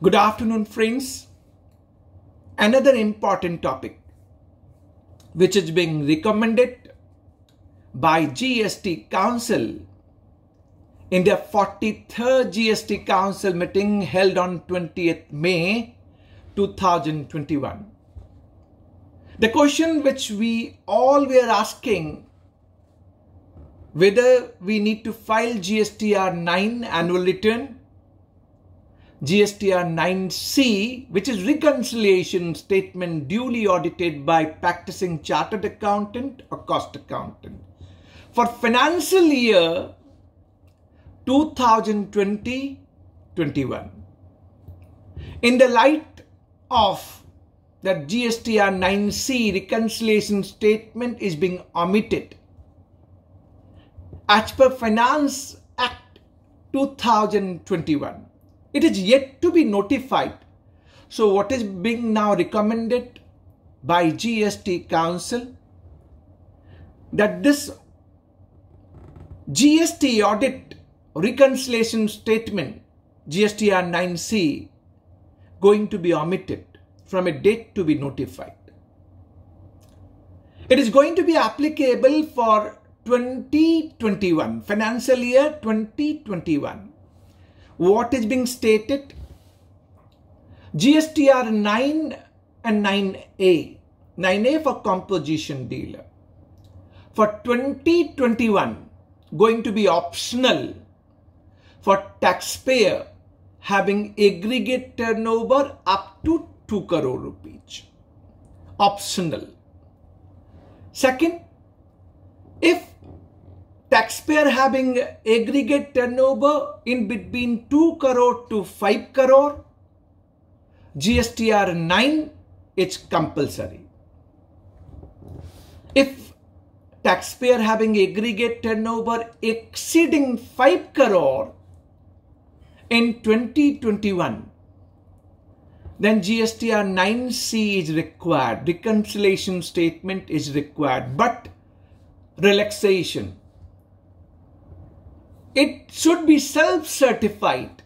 Good afternoon, friends. Another important topic which is being recommended by GST Council in their 43rd GST Council meeting held on 20th May 2021. The question which we all were asking whether we need to file GSTR 9 annual return GSTR 9C, which is reconciliation statement duly audited by practicing chartered accountant or cost accountant. For financial year 2020-21, in the light of that GSTR 9C reconciliation statement is being omitted. As per Finance Act 2021, it is yet to be notified. So what is being now recommended by GST Council? That this GST audit reconciliation statement, GSTR 9C, going to be omitted from a date to be notified. It is going to be applicable for 2021, financial year 2021 what is being stated GSTR 9 and 9A 9A for composition dealer for 2021 going to be optional for taxpayer having aggregate turnover up to 2 crore rupees optional second if taxpayer having aggregate turnover in between 2 crore to 5 crore, GSTR 9 is compulsory. If taxpayer having aggregate turnover exceeding 5 crore in 2021, then GSTR 9C is required, reconciliation statement is required, but relaxation it should be self-certified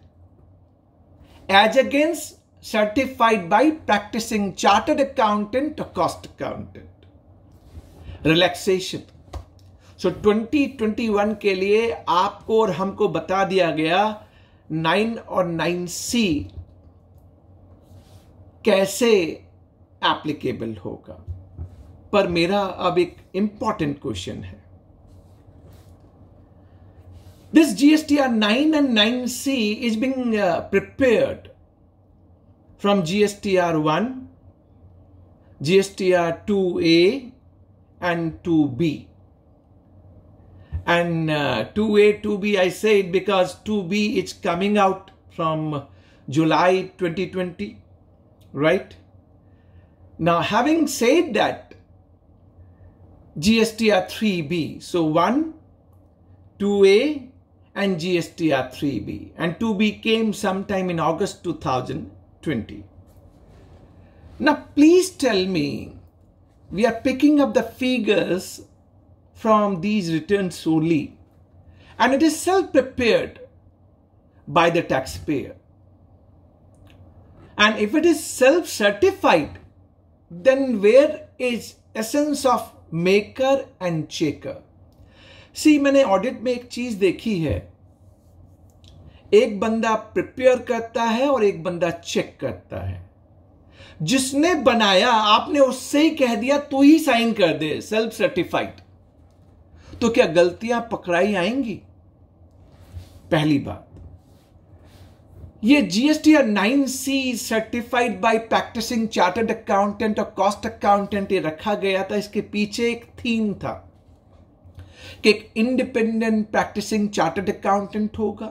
as against certified by practicing chartered accountant or cost accountant. Relaxation. so, 2021 के लिए आपको और हमको बता दिया गया 9 और 9C सी कैसे एप्लीकेबल होगा पर मेरा अब एक इंपॉर्टेंट क्वेश्चन है This GSTR 9 and 9C is being uh, prepared from GSTR 1, GSTR 2A and 2B. And uh, 2A, 2B, I say it because 2B is coming out from July 2020, right? Now, having said that, GSTR 3B, so 1, 2A, and GSTR 3B and 2B came sometime in August 2020. Now please tell me, we are picking up the figures from these returns only and it is self-prepared by the taxpayer. And if it is self-certified, then where is essence of maker and checker? See मैंने audit में एक चीज देखी है एक बंदा prepare करता है और एक बंदा चेक करता है जिसने बनाया आपने उससे ही कह दिया तू ही साइन कर दे सेल्फ सर्टिफाइड तो क्या गलतियां पकड़ाई आएंगी पहली बात ये जीएसटी और nine C certified by practicing chartered accountant और कॉस्ट अकाउंटेंट ये रखा गया था इसके पीछे एक थीम था कि एक इंडिपेंडेंट प्रैक्टिसिंग चार्टर्ड अकाउंटेंट होगा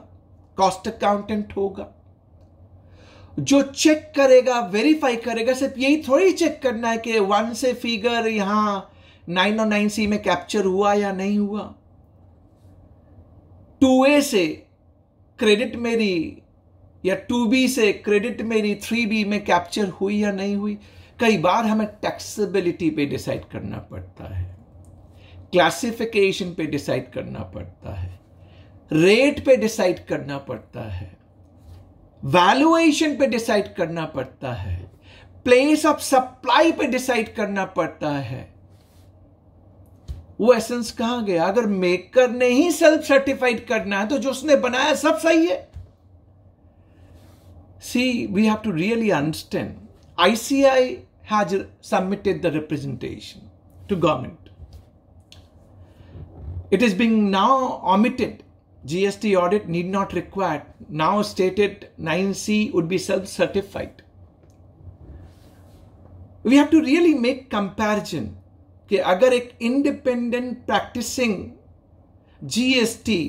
कॉस्ट अकाउंटेंट होगा जो चेक करेगा वेरीफाई करेगा सिर्फ यही थोड़ी चेक करना है कि वन से फिगर यहां नाइन और नाइन सी में कैप्चर हुआ या नहीं हुआ टू ए से क्रेडिट मेरी या टू बी से क्रेडिट मेरी थ्री बी में कैप्चर हुई या नहीं हुई कई बार हमें टैक्सेबिलिटी पे डिसाइड करना पड़ता है क्लासिफिकेशन पे डिसाइड करना पड़ता है रेट पे डिसाइड करना पड़ता है वैल्यूएशन पे डिसाइड करना पड़ता है प्लेस ऑफ सप्लाई पे डिसाइड करना पड़ता है वो एसेंस कहां गया अगर मेकर ने ही सेल्फ सर्टिफाइड करना है तो जो उसने बनाया सब सही है see we have to really understand ICI has submitted the representation to government It is being now omitted. GST audit need not required. Now stated 9C would be self-certified. We have to really make comparison कि अगर एक independent practicing GST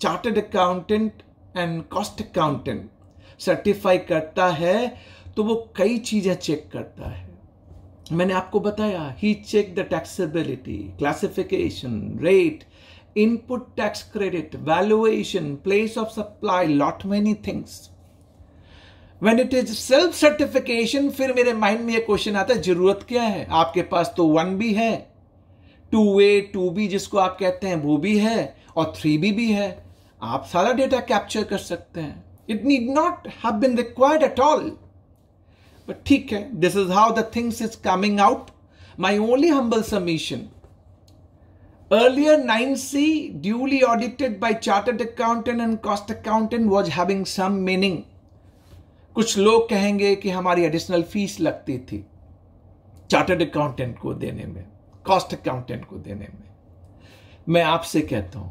chartered accountant and cost accountant certify करता है तो वो कई चीजें check करता है मैंने आपको बताया ही check the taxability classification rate input tax credit valuation place of supply lot many things when it is self certification फिर मेरे माइंड में ये क्वेश्चन आता है जरूरत क्या है आपके पास तो वन भी है टू ए टू बी जिसको आप कहते हैं वो भी है और थ्री बी भी है आप सारा डेटा कैप्चर कर सकते हैं it need not have bin required at all but ठीक है this is how the things is coming out my only humble earlier nine C duly audited by chartered accountant and cost accountant was having some meaning कुछ लोग कहेंगे कि हमारी additional fees लगती थी chartered accountant को देने में कॉस्ट अकाउंटेंट को देने में मैं आपसे कहता हूं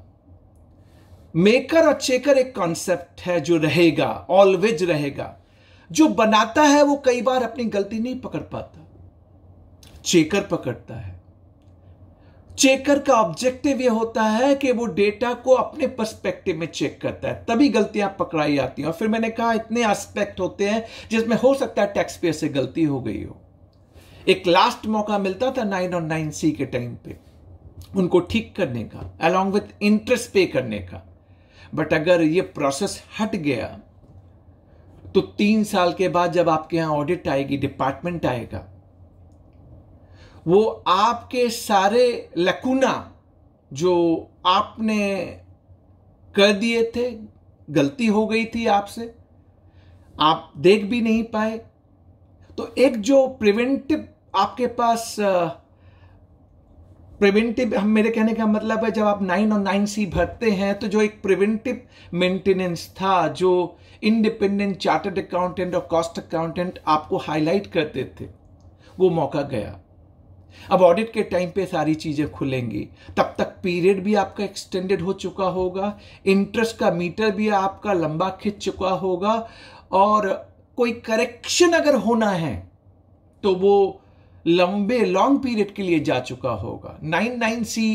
मेकर और चेकर एक कॉन्सेप्ट है जो रहेगा ऑलवेज रहेगा जो बनाता है वो कई बार अपनी गलती नहीं पकड़ पाता चेकर पकड़ता है चेकर का ऑब्जेक्टिव यह होता है कि वो डेटा को अपने पर्सपेक्टिव में चेक करता है तभी गलतियां पकड़ाई जाती हैं और फिर मैंने कहा इतने एस्पेक्ट होते हैं जिसमें हो सकता है टैक्स पेयर से गलती हो गई हो एक लास्ट मौका मिलता था नाइन और नाइन सी के टाइम पे उनको ठीक करने का अलॉन्ग विथ इंटरेस्ट पे करने का बट अगर ये प्रोसेस हट गया तो तीन साल के बाद जब आपके यहां ऑडिट आएगी डिपार्टमेंट आएगा वो आपके सारे लकुना जो आपने कर दिए थे गलती हो गई थी आपसे आप देख भी नहीं पाए तो एक जो प्रिवेंटिव आपके पास प्रिवेंटिव हम मेरे कहने का मतलब है जब आप नाइन और नाइन सी भरते हैं तो जो एक प्रिवेंटिव मेंटेनेंस था जो इंडिपेंडेंट चार्टर्ड अकाउंटेंट और कॉस्ट अकाउंटेंट आपको हाईलाइट करते थे वो मौका गया अब ऑडिट के टाइम पे सारी चीज़ें खुलेंगी तब तक पीरियड भी आपका एक्सटेंडेड हो चुका होगा इंटरेस्ट का मीटर भी आपका लंबा खिंच चुका होगा और कोई करेक्शन अगर होना है तो वो लंबे लॉन्ग पीरियड के लिए जा चुका होगा nine nine C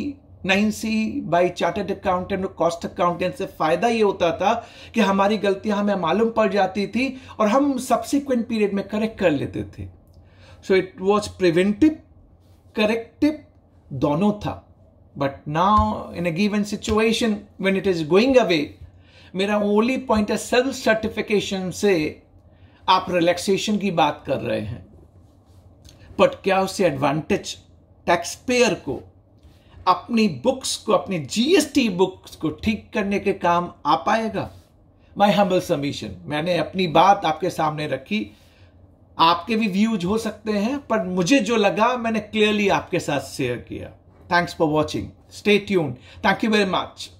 nine C by chartered accountant और कॉस्ट अकाउंटेंट से फायदा ये होता था कि हमारी गलतियां हमें मालूम पड़ जाती थी और हम सब्सिक्वेंट पीरियड में करेक्ट कर लेते थे so it was preventive corrective दोनों था but now in a given situation when it is going away मेरा ओनली पॉइंट है सेल्फ सर्टिफिकेशन से आप रिलैक्सेशन की बात कर रहे हैं बट क्या उससे एडवांटेज टैक्सपेयर को अपनी बुक्स को अपनी जीएसटी बुक्स को ठीक करने के काम आ पाएगा माई हम्बल समीशन मैंने अपनी बात आपके सामने रखी आपके भी व्यूज हो सकते हैं पर मुझे जो लगा मैंने क्लियरली आपके साथ शेयर किया thanks for watching stay tune thank you very much